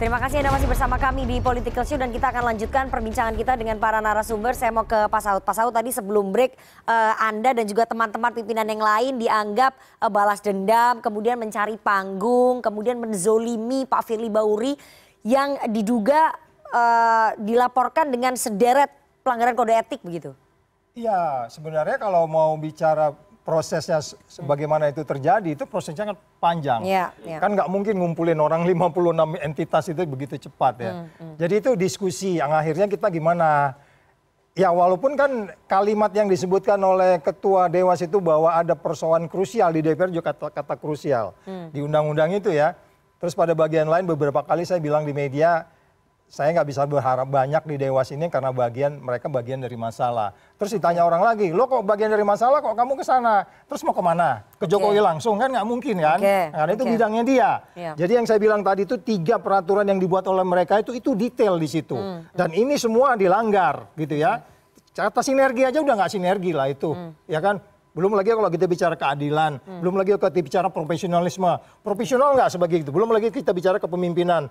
Terima kasih Anda masih bersama kami di Political Show dan kita akan lanjutkan perbincangan kita dengan para narasumber. Saya mau ke Pak Saud. Pak Saud tadi sebelum break uh, Anda dan juga teman-teman pimpinan yang lain dianggap uh, balas dendam, kemudian mencari panggung, kemudian menzolimi Pak Firly Bauri yang diduga uh, dilaporkan dengan sederet pelanggaran kode etik begitu. Iya, sebenarnya kalau mau bicara prosesnya sebagaimana itu terjadi itu prosesnya kan panjang. Ya, ya. Kan nggak mungkin ngumpulin orang 56 entitas itu begitu cepat ya. Hmm, hmm. Jadi itu diskusi yang akhirnya kita gimana Ya walaupun kan kalimat yang disebutkan oleh ketua Dewas itu bahwa ada persoalan krusial di DPR juga kata-kata krusial hmm. di undang-undang itu ya. Terus pada bagian lain beberapa kali saya bilang di media saya nggak bisa berharap banyak di Dewas ini karena bagian mereka bagian dari masalah. Terus ditanya orang lagi, lo kok bagian dari masalah kok kamu ke sana? Terus mau kemana? Ke Jokowi okay. langsung kan nggak mungkin kan? Okay. Karena itu bidangnya dia. Yeah. Jadi yang saya bilang tadi itu tiga peraturan yang dibuat oleh mereka itu itu detail di situ. Mm. Dan ini semua dilanggar gitu ya. Mm. Kata sinergi aja udah nggak sinergi lah itu, mm. ya kan? Belum lagi kalau kita bicara keadilan, hmm. belum lagi kalau kita bicara profesionalisme. Profesional nggak sebagai itu, belum lagi kita bicara kepemimpinan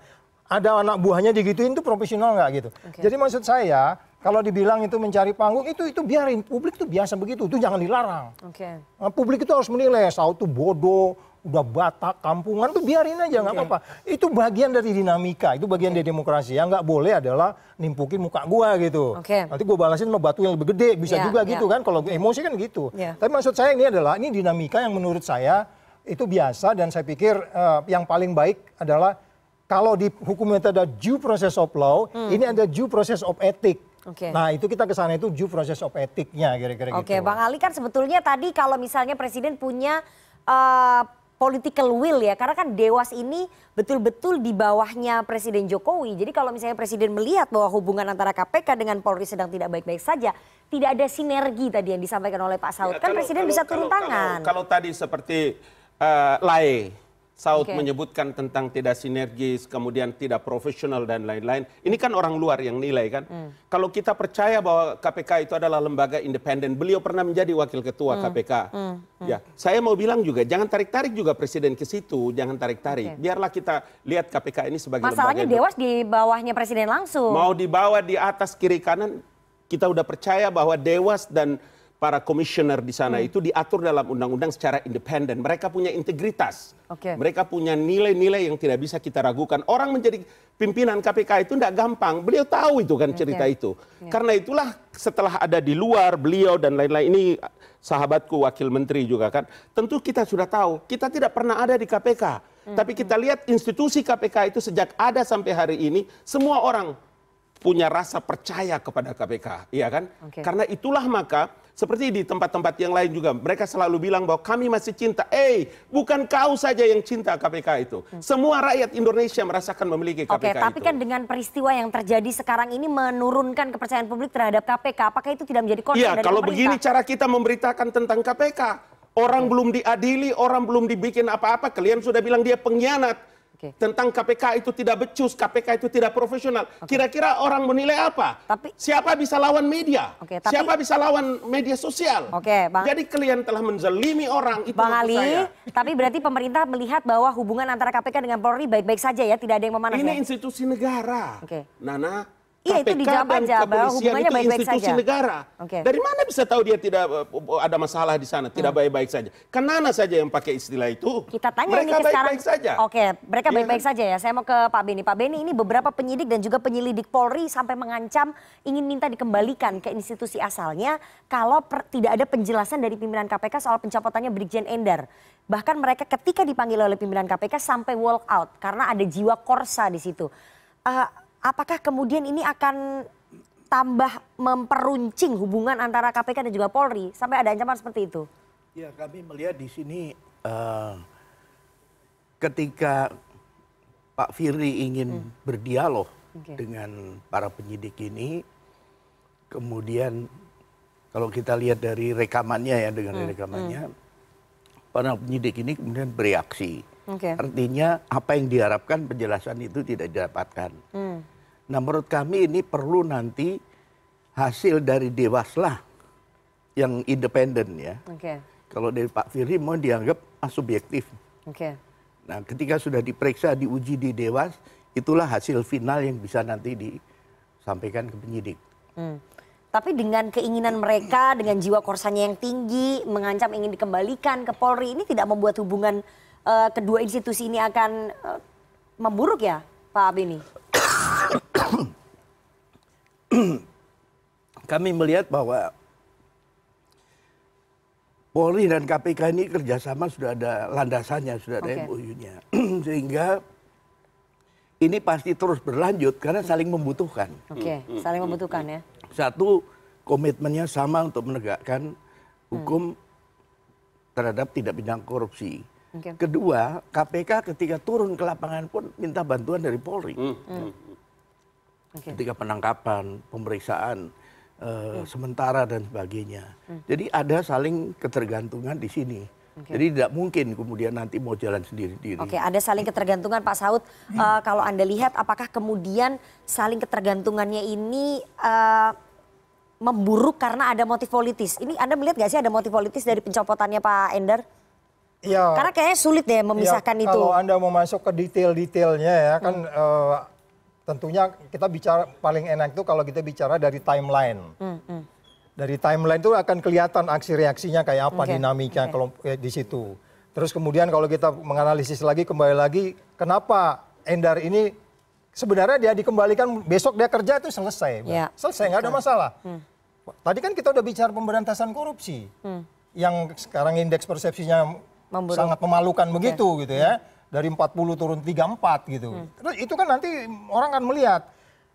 ada anak buahnya digituin itu profesional nggak gitu. Okay. Jadi maksud saya kalau dibilang itu mencari panggung itu itu biarin publik itu biasa begitu itu jangan dilarang. Okay. Nah, publik itu harus menilai tahu tuh bodoh udah batak kampungan tuh biarin aja nggak okay. apa-apa itu bagian dari dinamika itu bagian okay. dari demokrasi yang nggak boleh adalah nimpukin muka gua gitu okay. nanti gua balasin sama batu yang lebih gede bisa yeah, juga yeah. gitu iya. kan kalau emosi kan gitu yeah. tapi maksud saya ini adalah ini dinamika yang menurut saya itu biasa dan saya pikir uh, yang paling baik adalah kalau di hukumnya itu ada due process of law, hmm. ini ada due process of ethic. Okay. Nah itu kita ke sana itu due process of etiknya kira-kira okay. gitu. Oke, Bang Ali kan sebetulnya tadi kalau misalnya presiden punya uh, political will ya, karena kan Dewas ini betul-betul di bawahnya Presiden Jokowi. Jadi kalau misalnya Presiden melihat bahwa hubungan antara KPK dengan Polri sedang tidak baik-baik saja, tidak ada sinergi tadi yang disampaikan oleh Pak Saud, ya, kan kalau, Presiden kalau, bisa turun kalau, tangan. Kalau, kalau, tadi seperti uh, eh, lay Saud okay. menyebutkan tentang tidak sinergis, kemudian tidak profesional dan lain-lain. Ini kan orang luar yang nilai kan. Mm. Kalau kita percaya bahwa KPK itu adalah lembaga independen, beliau pernah menjadi wakil ketua mm. KPK. Mm. Ya, hmm. saya mau bilang juga jangan tarik-tarik juga presiden ke situ, jangan tarik-tarik. Okay. Biarlah kita lihat KPK ini sebagai Masalahnya lembaga Dewas di bawahnya presiden langsung. Mau dibawa di atas, kiri kanan kita udah percaya bahwa Dewas dan para komisioner di sana hmm. itu diatur dalam undang-undang secara independen. Mereka punya integritas. Okay. Mereka punya nilai-nilai yang tidak bisa kita ragukan. Orang menjadi pimpinan KPK itu tidak gampang. Beliau tahu itu kan cerita okay. itu. Yeah. Karena itulah setelah ada di luar beliau dan lain-lain ini sahabatku wakil menteri juga kan. Tentu kita sudah tahu. Kita tidak pernah ada di KPK. Hmm. Tapi kita hmm. lihat institusi KPK itu sejak ada sampai hari ini semua orang punya rasa percaya kepada KPK, iya kan? Okay. Karena itulah maka seperti di tempat-tempat yang lain juga mereka selalu bilang bahwa kami masih cinta. Eh, bukan kau saja yang cinta KPK itu. Hmm. Semua rakyat Indonesia merasakan memiliki KPK okay, itu. Oke, tapi kan dengan peristiwa yang terjadi sekarang ini menurunkan kepercayaan publik terhadap KPK, apakah itu tidak menjadi korban ya, dari kalau pemerintah? begini cara kita memberitakan tentang KPK, orang hmm. belum diadili, orang belum dibikin apa-apa, kalian sudah bilang dia pengkhianat okay. tentang KPK itu tidak becus, KPK itu tidak profesional. kira Kira-kira orang menilai apa? Tapi, Siapa bisa lawan media? Okay, tapi, Siapa bisa lawan media sosial? Okay, bang, Jadi kalian telah menzalimi orang. Itu bang Ali, saya. tapi berarti pemerintah melihat bahwa hubungan antara KPK dengan Polri baik-baik saja ya, tidak ada yang memanas. Ini ya? institusi negara. Okay. Nana, Iya KPK itu dijawab aja bahwa itu baik-baik institusi saja. negara. Okay. Dari mana bisa tahu dia tidak eh, eh, eh, ada masalah di sana, tidak hmm. baik-baik hmm. saja? Kenana kan saja yang pakai istilah itu. Kita tanya mereka ini ke baik -baik sekarang. saja. Oke, mereka iya baik-baik ya. saja ya. Saya mau ke Pak Beni. Pak Beni ini beberapa penyidik dan juga penyelidik Polri sampai mengancam ingin minta dikembalikan ke institusi asalnya kalau per, tidak ada penjelasan dari pimpinan KPK soal pencopotannya Brigjen Ender. Bahkan mereka ketika dipanggil oleh pimpinan KPK sampai walk out karena ada jiwa korsa di situ. Uh, apakah kemudian ini akan tambah memperuncing hubungan antara KPK dan juga Polri sampai ada ancaman seperti itu? Ya kami melihat di sini uh, ketika Pak Firly ingin hmm. berdialog okay. dengan para penyidik ini, kemudian kalau kita lihat dari rekamannya ya dengan hmm. rekamannya, hmm. para penyidik ini kemudian bereaksi Artinya apa yang diharapkan penjelasan itu tidak didapatkan. Hmm. Nah menurut kami ini perlu nanti hasil dari Dewaslah yang independen ya. Okay. Kalau dari Pak Firly mau dianggap subjektif. Okay. Nah ketika sudah diperiksa diuji di Dewas itulah hasil final yang bisa nanti disampaikan ke penyidik. Hmm. Tapi dengan keinginan mereka, dengan jiwa korsanya yang tinggi, mengancam ingin dikembalikan ke Polri ini tidak membuat hubungan Eh, kedua institusi ini akan eh, memburuk ya Pak Abini? Kami melihat bahwa Polri dan KPK ini kerjasama sudah ada landasannya, sudah ada okay. MOU-nya. Sehingga ini pasti terus berlanjut karena saling membutuhkan. Oke, okay. saling membutuhkan ya. Satu, komitmennya sama untuk menegakkan hukum hmm. terhadap tidak bidang korupsi. Okay. Kedua, KPK ketika turun ke lapangan pun minta bantuan dari Polri. Mm. Hmm, mm. Okay. Ketika penangkapan, pemeriksaan uh, mm. sementara dan sebagainya. Mm. Jadi ada saling ketergantungan di sini. Okay. Jadi tidak mungkin kemudian nanti mau jalan sendiri-sendiri. Oke, okay, ada saling ketergantungan Pak Saud. Uh, kalau Anda lihat apakah kemudian saling ketergantungannya ini uh, memburuk karena ada motif politis? Ini Anda melihat nggak sih ada motif politis dari pencopotannya Pak Ender? Ya, Karena kayaknya sulit ya memisahkan ya, itu. Kalau Anda mau masuk ke detail-detailnya ya kan hmm. uh, tentunya kita bicara paling enak itu kalau kita bicara dari timeline. Hmm, hmm. Dari timeline itu akan kelihatan aksi reaksinya kayak apa, okay. dinamika okay. Eh, di situ. Terus kemudian kalau kita menganalisis lagi kembali lagi kenapa Endar ini sebenarnya dia dikembalikan besok dia kerja itu selesai. Ya. Selesai nggak ada masalah. Hmm. Tadi kan kita udah bicara pemberantasan korupsi. Hmm. Yang sekarang indeks persepsinya Memburu. sangat memalukan okay. Iya. begitu gitu ya. Dari 40 turun 34 gitu. Hmm. Terus itu kan nanti orang akan melihat.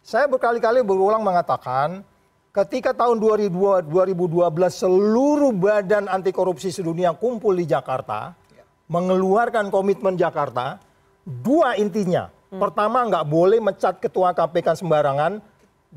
Saya berkali-kali berulang mengatakan ketika tahun 2012 seluruh badan anti korupsi sedunia kumpul di Jakarta ya. mengeluarkan komitmen Jakarta dua intinya. Hmm. Pertama nggak boleh mencat ketua KPK sembarangan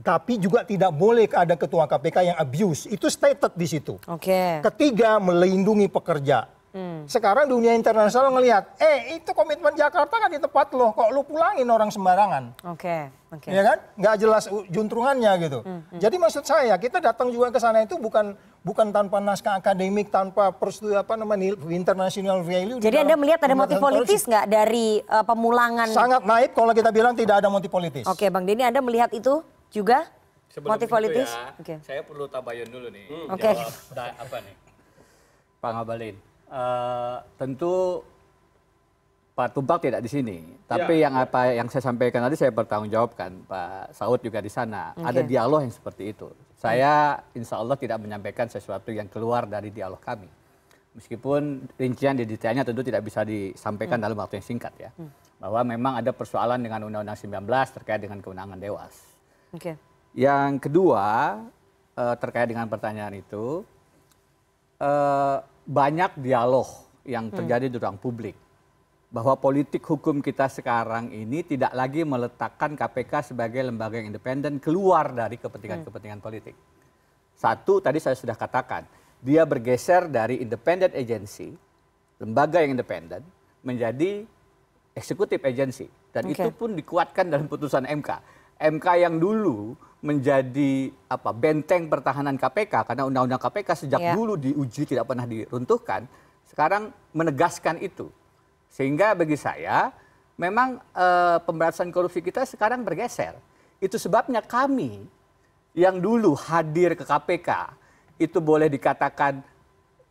tapi juga tidak boleh ada ketua KPK yang abuse. Itu stated di situ. Okay. Ketiga, melindungi pekerja. Hmm. Sekarang dunia internasional ngelihat, eh itu komitmen Jakarta kan di tempat loh, kok lu pulangin orang sembarangan. Oke. Okay. Okay. Ya kan? Nggak jelas juntrungannya gitu. Hmm. Hmm. Jadi maksud saya kita datang juga ke sana itu bukan bukan tanpa naskah akademik, tanpa persetujuan apa namanya international value. Jadi Anda melihat ada motif politis nggak dari uh, pemulangan? Sangat naib kalau kita bilang tidak ada motif politis. Oke, okay, Bang Denny, Anda melihat itu juga? Sebelum motif ya, politis? Ya, okay. Saya perlu tabayun dulu nih. Hmm. Oke. Okay. Jawab, apa nih? Pak Ngabalin Eh, tentu pak tumpak tidak di sini tapi ya. yang apa yang saya sampaikan tadi saya bertanggung jawabkan pak saud juga di sana ada dialog yang seperti itu saya insya allah tidak menyampaikan sesuatu yang keluar dari dialog kami meskipun rincian di detailnya tentu tidak bisa disampaikan hmm. dalam waktu yang singkat ya hmm. bahwa memang ada persoalan dengan undang-undang 19 terkait dengan kewenangan dewas yang kedua eh, terkait dengan pertanyaan itu eh, banyak dialog yang hmm. terjadi di ruang publik bahwa politik hukum kita sekarang ini tidak lagi meletakkan KPK sebagai lembaga yang independen keluar dari kepentingan-kepentingan hmm. politik. Satu tadi saya sudah katakan, dia bergeser dari independent agency, lembaga yang independen menjadi eksekutif agency dan okay. itu pun dikuatkan dalam putusan MK. MK yang dulu menjadi apa benteng pertahanan KPK karena undang-undang KPK sejak yeah. dulu diuji tidak pernah diruntuhkan sekarang menegaskan itu sehingga bagi saya memang e, pemberantasan korupsi kita sekarang bergeser itu sebabnya kami yang dulu hadir ke KPK itu boleh dikatakan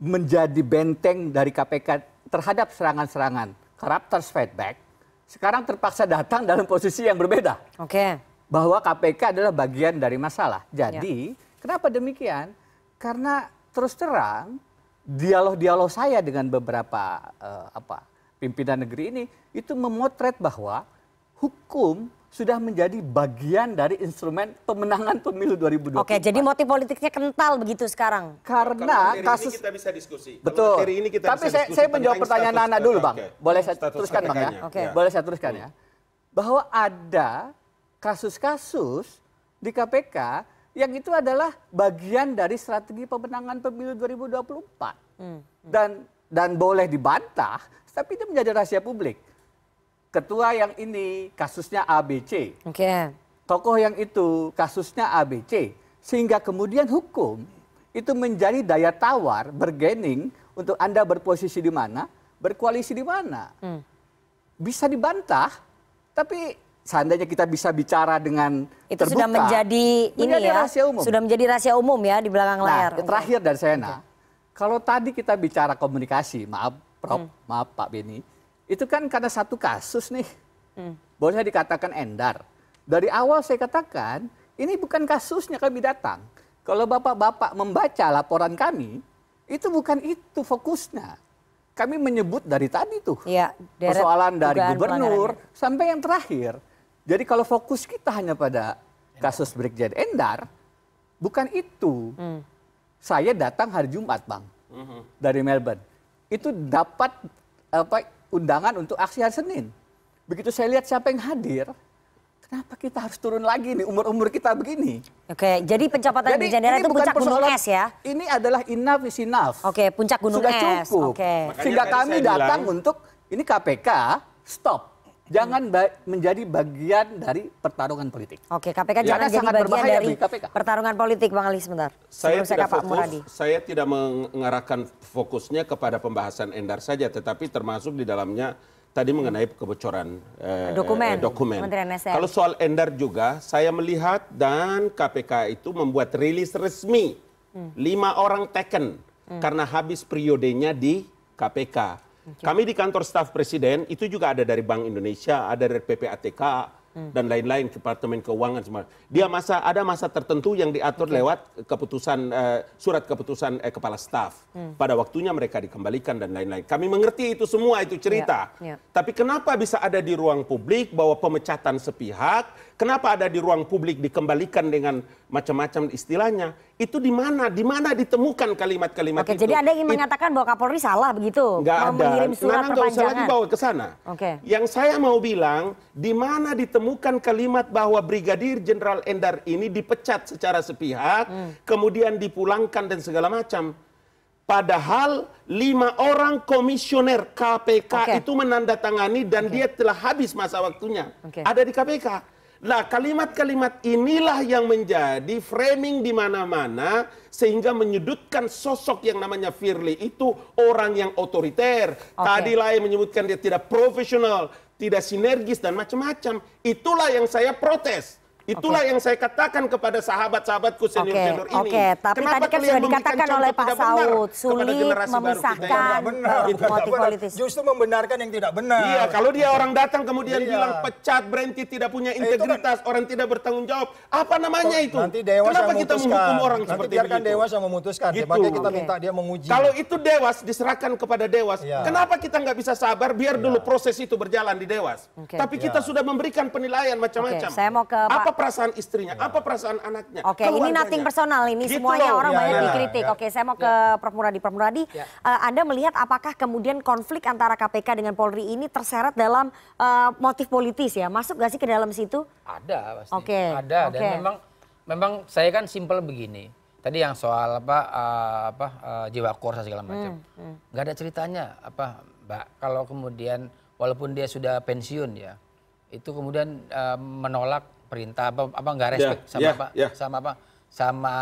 menjadi benteng dari KPK terhadap serangan-serangan karakter feedback sekarang terpaksa datang dalam posisi yang berbeda. Oke. Okay bahwa KPK adalah bagian dari masalah. Ya. Jadi, ya. kenapa demikian? Karena terus terang dialog-dialog saya dengan beberapa uh, apa pimpinan negeri ini itu memotret bahwa hukum sudah menjadi bagian dari instrumen pemenangan pemilu 2020. Oke, jadi motif politiknya kental begitu sekarang. Karena Kalau kasus ini kita bisa diskusi. Betul. Kalau ini kita Tapi bisa saya, saya menjawab pertanyaan Nana dulu, Bang. Okay. Boleh saya status teruskan, Bang ya? Okay. Boleh saya teruskan ya. Bahwa ada kasus-kasus di KPK yang itu adalah bagian dari strategi pemenangan pemilu 2024. Hmm, hmm. Dan dan boleh dibantah, tapi itu menjadi rahasia publik. Ketua yang ini kasusnya ABC. Okay. Tokoh yang itu kasusnya ABC. Sehingga kemudian hukum itu menjadi daya tawar bergening untuk Anda berposisi di mana, berkoalisi di mana. Hmm. Bisa dibantah, tapi seandainya kita bisa bicara dengan itu terbuka, sudah menjadi ini ya, rahasia umum. sudah menjadi rahasia umum ya di belakang nah, layar. Terakhir dari saya, nah, kalau tadi kita bicara komunikasi, maaf Prof, hmm. maaf Pak Beni, itu kan karena satu kasus nih, hmm. boleh dikatakan endar. Dari awal saya katakan, ini bukan kasusnya kami datang. Kalau bapak-bapak membaca laporan kami, itu bukan itu fokusnya kami menyebut dari tadi tuh ya, persoalan dari gubernur sampai yang terakhir jadi kalau fokus kita hanya pada kasus Brigjen Endar, bukan itu. Hmm. Saya datang hari Jumat, Bang, hmm. dari Melbourne. Itu dapat apa undangan untuk aksi hari Senin. Begitu saya lihat siapa yang hadir, kenapa kita harus turun lagi nih umur-umur kita begini? Oke, jadi pencapaian di Brigjen Endar itu puncak gunung es ya? Ini adalah enough is enough. Oke, puncak gunung Sudah es. Sudah cukup. Oke. Sehingga kami datang bilang, untuk, ini KPK, stop jangan ba menjadi bagian dari pertarungan politik. Oke, KPK ya, jangan sangat bagian dari KPK. pertarungan politik, Bang Ali sebentar. Saya tidak saya fokus, Pak saya tidak mengarahkan fokusnya kepada pembahasan Endar saja, tetapi termasuk di dalamnya tadi mengenai kebocoran eh, dokumen. Eh, dokumen. Kalau soal Endar juga, saya melihat dan KPK itu membuat rilis resmi hmm. lima orang teken hmm. karena habis periodenya di KPK. Kami di kantor staf presiden itu juga ada dari Bank Indonesia, ada dari PPATK, Hmm. dan lain-lain Departemen Keuangan semua. Dia masa ada masa tertentu yang diatur okay. lewat keputusan uh, surat keputusan uh, kepala staf. Hmm. Pada waktunya mereka dikembalikan dan lain-lain. Kami mengerti itu semua itu cerita. Yeah. Yeah. Tapi kenapa bisa ada di ruang publik bahwa pemecatan sepihak, kenapa ada di ruang publik dikembalikan dengan macam-macam istilahnya? Itu di mana? Di mana ditemukan kalimat-kalimat okay, itu? Jadi Anda ingin mengatakan bahwa Kapolri salah begitu? Enggak ada. Mengirim surat nah, perpanjangan. bawa ke sana. Okay. Yang saya mau bilang, di mana ditemukan menemukan kalimat bahwa Brigadir Jenderal Endar ini dipecat secara sepihak, hmm. kemudian dipulangkan dan segala macam. Padahal lima orang komisioner KPK okay. itu menandatangani dan okay. dia telah habis masa waktunya. Okay. Ada di KPK. Nah kalimat-kalimat inilah yang menjadi framing di mana-mana sehingga menyudutkan sosok yang namanya Firly itu orang yang otoriter. Okay. Tadi lain menyebutkan dia tidak profesional tidak sinergis dan macam-macam. Itulah yang saya protes. Itulah okay. yang saya katakan kepada sahabat-sahabatku senior-senior okay. ini. Oke, okay. tapi Kenapa tadi kan sudah dikatakan oleh Pak Saud, sulit memisahkan benar, motif politis. Justru membenarkan yang tidak benar. Iya, kalau dia orang datang kemudian iya. bilang pecat, berhenti, tidak punya eh, integritas, kan, orang tidak bertanggung jawab, apa namanya itu? Nanti dewas Kenapa kita menghukum orang nanti seperti biarkan itu? dewas yang memutuskan, gitu. makanya kita okay. minta dia menguji. Kalau itu dewas, diserahkan kepada dewas. Iya. Kenapa kita nggak bisa sabar, biar iya. dulu proses itu berjalan di dewas. Okay. Tapi kita iya. sudah memberikan penilaian macam-macam. Saya mau ke Pak perasaan istrinya, iya. apa perasaan anaknya. Oke, okay, ini nothing personal ini gitu semuanya loh. orang ya, banyak ya, dikritik. Ya. Oke, saya mau ya. ke Prof Muradi. Prof Muradi, ya. uh, Anda melihat apakah kemudian konflik antara KPK dengan Polri ini terseret dalam uh, motif politis ya? Masuk gak sih ke dalam situ? Ada pasti. Oke. Okay. Ada okay. dan memang memang saya kan simple begini. Tadi yang soal apa uh, apa uh, jiwa korsa segala hmm, macam. Hmm, hmm. ada ceritanya apa Mbak kalau kemudian walaupun dia sudah pensiun ya itu kemudian uh, menolak perintah apa apa nggak ya, respect yeah, sama yeah, apa yeah. sama apa sama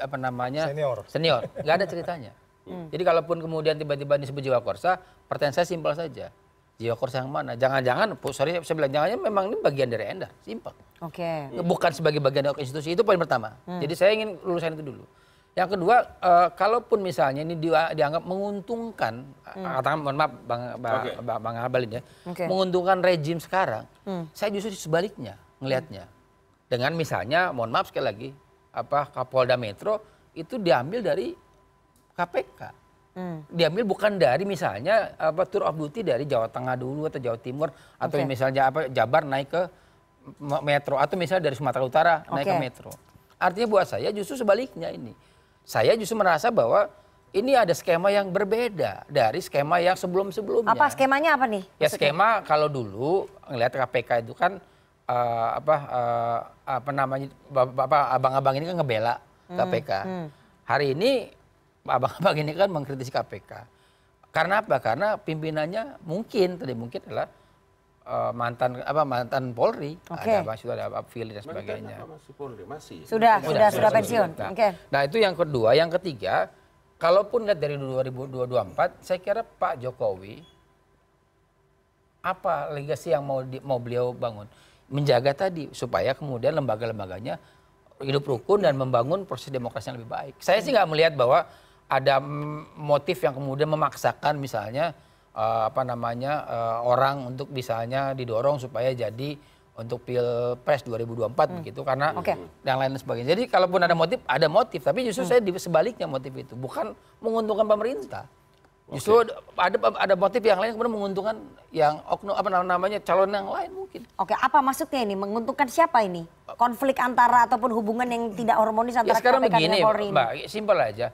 apa namanya senior senior nggak ada ceritanya hmm. jadi kalaupun kemudian tiba-tiba disebut jiwa korsa pertanyaan saya simpel saja jiwa korsa yang mana jangan-jangan sorry saya bilang jangan jangan memang ini bagian dari anda simpel oke okay. bukan sebagai bagian dari institusi itu poin pertama hmm. jadi saya ingin lulusan itu dulu yang kedua, e, kalaupun misalnya ini di, dianggap menguntungkan, hmm. Eh, katakan mohon maaf bang bang, okay. bang, bang Abalin ya, okay. menguntungkan rejim sekarang, hmm. saya justru sebaliknya ngelihatnya. Dengan misalnya, mohon maaf sekali lagi, apa Kapolda Metro itu diambil dari KPK. Hmm. Diambil bukan dari misalnya apa tour of duty dari Jawa Tengah dulu atau Jawa Timur atau misalnya apa Jabar naik ke Metro atau misalnya dari Sumatera Utara okay. naik ke Metro. Artinya buat saya justru sebaliknya ini. Saya justru merasa bahwa ini ada skema yang berbeda dari skema yang sebelum-sebelumnya. Apa skemanya apa nih? Ya, Maksudnya? Ya skema kalau dulu ngelihat KPK itu kan uh, apa uh, apa namanya bapak abang-abang ini kan ngebela hmm. KPK. Hmm. Hari ini abang-abang ini kan mengkritisi KPK. Karena apa? Karena pimpinannya mungkin tadi mungkin adalah uh, mantan apa mantan Polri okay. ada Bang Sudah ada apa Fili dan sebagainya. masih Polri masih. Sudah sudah sudah, sudah pensiun. Nah, okay. nah itu yang kedua, yang ketiga, kalaupun lihat dari 2024, saya kira Pak Jokowi apa legasi yang mau di, mau beliau bangun? menjaga tadi supaya kemudian lembaga-lembaganya hidup rukun dan membangun proses demokrasi yang lebih baik. Saya sih nggak melihat bahwa ada motif yang kemudian memaksakan misalnya uh, apa namanya uh, orang untuk misalnya didorong supaya jadi untuk pilpres 2024 hmm. begitu karena okay. dan lain sebagainya. Jadi kalaupun ada motif, ada motif. Tapi justru hmm. saya di sebaliknya motif itu bukan menguntungkan pemerintah. Justru ada ada motif yang lain kemudian menguntungkan yang oknum apa namanya calon yang lain mungkin. Oke, apa maksudnya ini? Menguntungkan siapa ini? Konflik antara ataupun hubungan yang tidak harmonis antara ya, sekarang KPK begini, Mbak, simpel aja.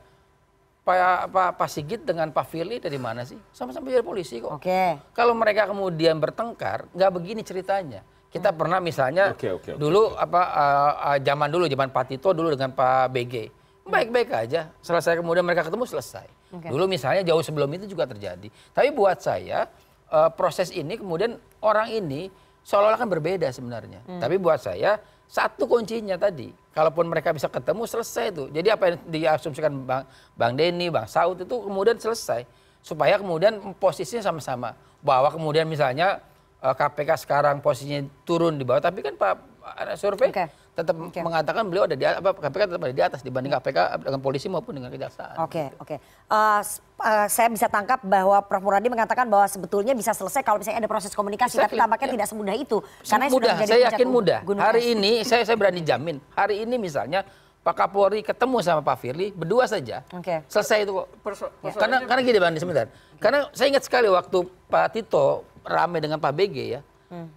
Pak, Pak, Pak Sigit dengan Pak Firly dari mana sih? Sama-sama jadi polisi kok. Oke. Okay. Kalau mereka kemudian bertengkar, nggak begini ceritanya. Kita hmm. pernah misalnya okay, okay, dulu okay. apa uh, uh, zaman dulu zaman Pak Tito dulu dengan Pak BG. Baik-baik aja. Selesai kemudian mereka ketemu selesai. Okay. Dulu misalnya jauh sebelum itu juga terjadi. Tapi buat saya uh, proses ini kemudian orang ini seolah-olah kan berbeda sebenarnya. Hmm. Tapi buat saya satu kuncinya tadi, kalaupun mereka bisa ketemu selesai itu. Jadi apa yang diasumsikan Bang Bang Denny, Bang Saud itu kemudian selesai supaya kemudian posisinya sama-sama. Bahwa kemudian misalnya KPK eh, sekarang posisinya turun di bawah, tapi kan Pak ada survei okay. tetap okay. mengatakan beliau ada di apa KPK tetap ada di atas dibanding KPK dengan polisi maupun dengan kejaksaan. Oke, oke. Eh, eh, saya bisa tangkap bahwa Prof Muradi mengatakan bahwa sebetulnya bisa selesai kalau misalnya ada proses komunikasi exactly. tapi tampaknya yeah. tidak semudah itu karena mudah, sudah saya yakin mudah. Gunung hari ini saya saya berani jamin, hari ini misalnya Pak Kapolri ketemu sama Pak Firly berdua saja. Okay. Selesai itu kok. Perso ya. Karena karena gini Bang sebentar. Okay. Karena saya ingat sekali waktu Pak Tito rame dengan Pak BG ya. Hmm.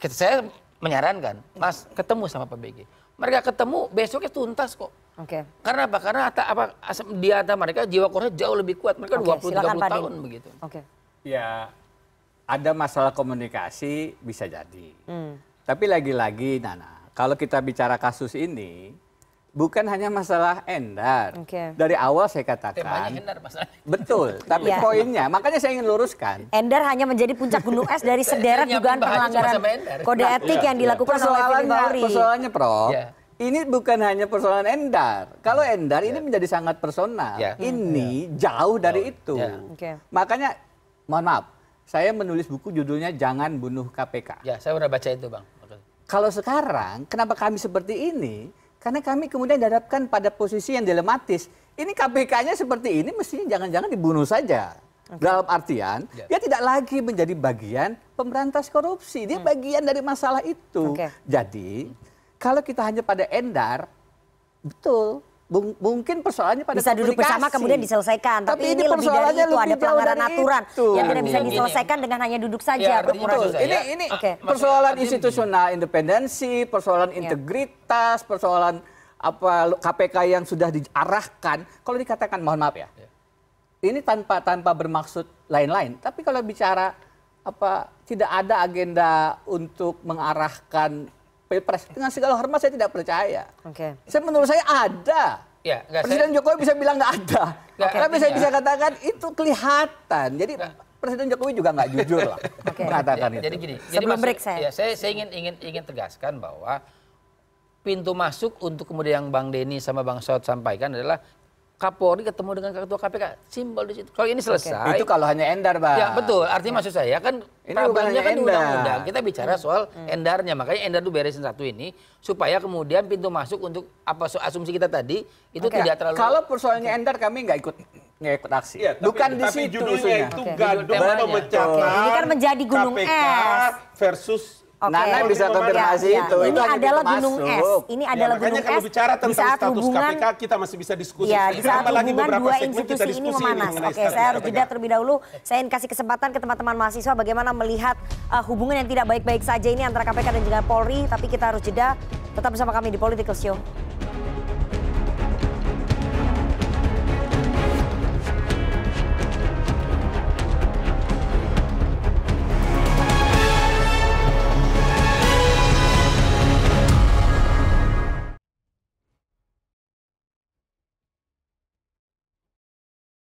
Saya menyarankan, Mas ketemu sama Pak BG. Mereka ketemu besoknya tuntas kok. Oke. Okay. Karena apa? Karena ata, apa asam di atas mereka jiwa kornya jauh lebih kuat. Mereka dua puluh tiga tahun begitu. Oke. Okay. Ya ada masalah komunikasi bisa jadi. Hmm. Tapi lagi-lagi Nana, kalau kita bicara kasus ini bukan hanya masalah Endar. Okay. Dari awal saya katakan. Endar masalah. Betul, tapi yeah. poinnya, makanya saya ingin luruskan. Endar hanya menjadi puncak gunung es dari sederet dugaan pelanggaran kode nah, etik nah, yang dilakukan oleh Firly Bauri. Persoalannya, Prof. Yeah. Ini bukan hanya persoalan Endar. Kalau hmm. Endar yeah. ini iya. menjadi sangat personal. Yeah. Ini yeah. jauh dari itu. Yeah. Okay. Makanya, mohon maaf, saya menulis buku judulnya Jangan Bunuh KPK. Ya, saya udah baca itu, Bang. Kalau sekarang, kenapa kami seperti ini? Karena kami kemudian dihadapkan pada posisi yang dilematis. Ini KPK-nya seperti ini mestinya jangan-jangan dibunuh saja. Okay. Dalam artian, yeah. dia tidak lagi menjadi bagian pemberantas korupsi. Dia hmm. bagian dari masalah itu. Okay. Jadi, kalau kita hanya pada endar, betul Bung, mungkin persoalannya pada bisa duduk bersama kemudian diselesaikan tapi, tapi ini, ini lebih dari itu ada pelanggaran aturan itu. yang tidak bisa diselesaikan dengan hanya duduk iya, saja ya, betul. ini iya. ini okay. persoalan institusional independensi persoalan iya. integritas persoalan apa KPK yang sudah diarahkan kalau dikatakan mohon maaf ya, ya. ini tanpa tanpa bermaksud lain-lain tapi kalau bicara apa tidak ada agenda untuk mengarahkan pilpres dengan segala hormat saya tidak percaya. Oke. Okay. Saya menurut saya ada. Ya, enggak, Presiden saya... Jokowi bisa bilang nggak ada. Enggak, Tapi saya bisa katakan itu kelihatan. Jadi enggak. Presiden Jokowi juga nggak jujur lah okay. mengatakan ya, itu. Jadi gini, Sebelum jadi break saya. Ya, saya saya ingin ingin ingin tegaskan bahwa pintu masuk untuk kemudian yang Bang Denny sama Bang Saud sampaikan adalah Kapolri ketemu dengan ketua KPK simbol di situ. Kalau ini selesai. Itu kalau hanya endar, Bang. Ya, betul. Artinya ya. maksud saya kan ini kan undang-undang. Kita bicara hmm. soal hmm. endarnya. Makanya endar itu beresin satu ini supaya kemudian pintu masuk untuk apa asumsi kita tadi itu okay. tidak terlalu Kalau persoalannya okay. endar kami nggak ikut nggak ikut aksi. Ya, tapi, Bukan tapi di situ judulnya itu okay. memecah. Ini kan menjadi gunung KPK es versus Oke, Nana bisa konfirmasi ya. itu. Ya. Ini itu adalah gunung es. Ini adalah ya, gunung es. bicara tentang di saat status hubungan, KPK kita masih bisa diskusi. Ya, di saat hubungan dua institusi ini memanas. Ini Oke, saya harus jeda terlebih dahulu. Saya ingin kasih kesempatan ke teman-teman mahasiswa bagaimana melihat uh, hubungan yang tidak baik-baik saja ini antara KPK dan juga Polri. Tapi kita harus jeda. Tetap bersama kami di Political Show.